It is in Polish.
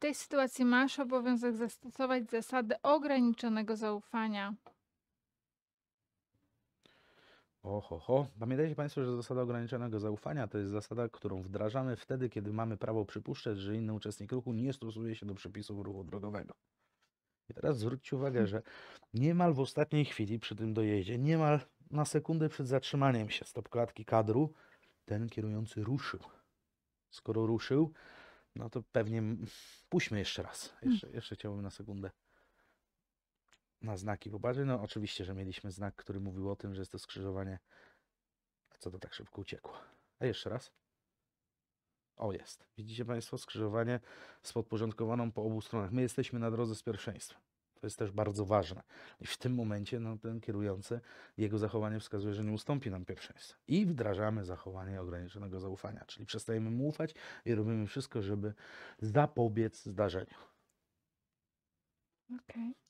tej sytuacji masz obowiązek zastosować zasadę ograniczonego zaufania. Oho, ho. Pamiętajcie Państwo, że zasada ograniczonego zaufania to jest zasada, którą wdrażamy wtedy, kiedy mamy prawo przypuszczać, że inny uczestnik ruchu nie stosuje się do przepisów ruchu drogowego. I teraz zwróćcie uwagę, że niemal w ostatniej chwili przy tym dojeździe, niemal na sekundę przed zatrzymaniem się stopklatki kadru, ten kierujący ruszył. Skoro ruszył, no to pewnie puśćmy jeszcze raz. Hmm. Jeszcze, hmm. jeszcze chciałbym na sekundę na znaki popatrzeć. No oczywiście, że mieliśmy znak, który mówił o tym, że jest to skrzyżowanie. A co to tak szybko uciekło? A jeszcze raz. O, jest. Widzicie Państwo skrzyżowanie z podporządkowaną po obu stronach. My jesteśmy na drodze z pierwszeństwem. To jest też bardzo ważne. I w tym momencie no, ten kierujący, jego zachowanie wskazuje, że nie ustąpi nam pierwszeństwa. I wdrażamy zachowanie ograniczonego zaufania, czyli przestajemy mu ufać i robimy wszystko, żeby zapobiec zdarzeniu. Okej. Okay.